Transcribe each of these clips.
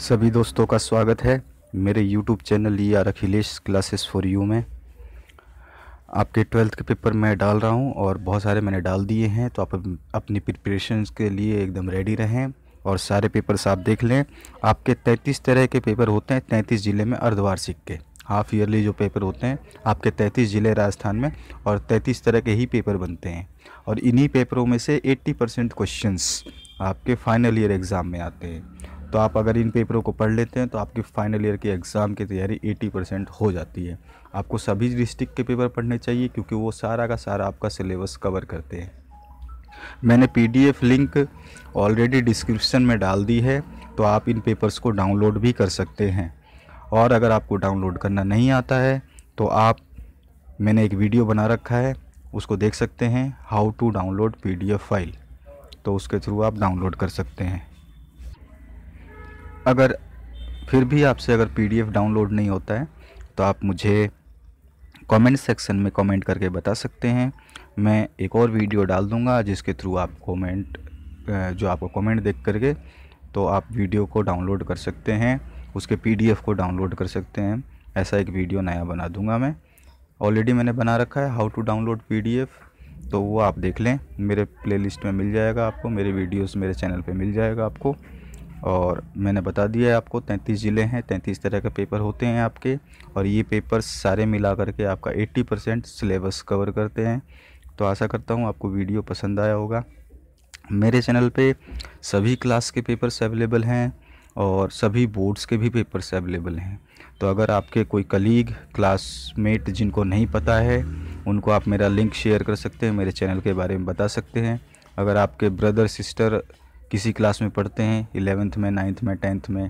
सभी दोस्तों का स्वागत है मेरे YouTube channel E R Akhilesh classes for you में आपके ट्वेल्थ के पेपर मैं डाल रहा हूँ और बहुत सारे मैंने डाल दिए हैं तो आप अपनी प्रिपरेशन के लिए एकदम रेडी रहें और सारे पेपर्स आप देख लें आपके 33 तरह के पेपर होते हैं 33 ज़िले में अर्धवार्षिक के हाफ ईयरली जो पेपर होते हैं आपके 33 ज़िले राजस्थान में और 33 तरह के ही पेपर बनते हैं और इन्हीं पेपरों में से 80 परसेंट क्वेश्चन आपके फाइनल ईयर एग्ज़ाम में आते हैं तो आप अगर इन पेपरों को पढ़ लेते हैं तो आपकी फाइनल ईयर के एग्ज़ाम की तैयारी 80 परसेंट हो जाती है आपको सभी डिस्ट्रिक्ट के पेपर पढ़ने चाहिए क्योंकि वो सारा का सारा आपका सिलेबस कवर करते हैं मैंने पी लिंक ऑलरेडी डिस्क्रिप्शन में डाल दी है तो आप इन पेपर्स को डाउनलोड भी कर सकते हैं और अगर आपको डाउनलोड करना नहीं आता है तो आप मैंने एक वीडियो बना रखा है उसको देख सकते हैं how to download PDF file तो उसके थ्रू आप डाउनलोड कर सकते हैं अगर फिर भी आपसे अगर पीडीएफ डाउनलोड नहीं होता है तो आप मुझे कमेंट सेक्शन में कमेंट करके बता सकते हैं मैं एक और वीडियो डाल दूंगा जिसके थ्रू आप कमेंट जो आपको कमेंट देख करके तो आप वीडियो को डाउनलोड कर सकते हैं उसके पीडीएफ को डाउनलोड कर सकते हैं ऐसा एक वीडियो नया बना दूंगा मैं ऑलरेडी मैंने बना रखा है हाउ टू डाउनलोड पीडीएफ तो वो आप देख लें मेरे प्ले में मिल जाएगा आपको मेरे वीडियोज़ मेरे चैनल पर मिल जाएगा आपको और मैंने बता दिया है आपको 33 ज़िले हैं 33 तरह के पेपर होते हैं आपके और ये पेपर सारे मिला करके आपका 80 परसेंट सिलेबस कवर करते हैं तो आशा करता हूँ आपको वीडियो पसंद आया होगा मेरे चैनल पे सभी क्लास के पेपर्स अवेलेबल हैं और सभी बोर्ड्स के भी पेपर्स अवेलेबल हैं तो अगर आपके कोई कलीग क्लासमेट जिनको नहीं पता है उनको आप मेरा लिंक शेयर कर सकते हैं मेरे चैनल के बारे में बता सकते हैं अगर आपके ब्रदर सिस्टर किसी क्लास में पढ़ते हैं इलेवेंथ में नाइन्थ में टेंथ में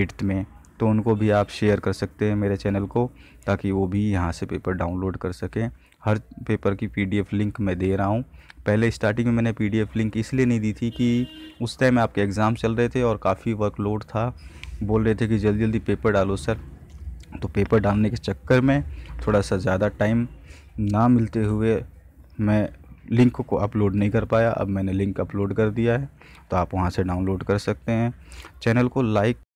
एट्थ में तो उनको भी आप शेयर कर सकते हैं मेरे चैनल को ताकि वो भी यहाँ से पेपर डाउनलोड कर सकें हर पेपर की पीडीएफ लिंक मैं दे रहा हूँ पहले स्टार्टिंग में मैंने पीडीएफ लिंक इसलिए नहीं दी थी कि उस टाइम आपके एग्ज़ाम चल रहे थे और काफ़ी वर्कलोड था बोल रहे थे कि जल्दी जल्दी पेपर डालो सर तो पेपर डालने के चक्कर में थोड़ा सा ज़्यादा टाइम ना मिलते हुए मैं लिंक को अपलोड नहीं कर पाया अब मैंने लिंक अपलोड कर दिया है तो आप वहाँ से डाउनलोड कर सकते हैं चैनल को लाइक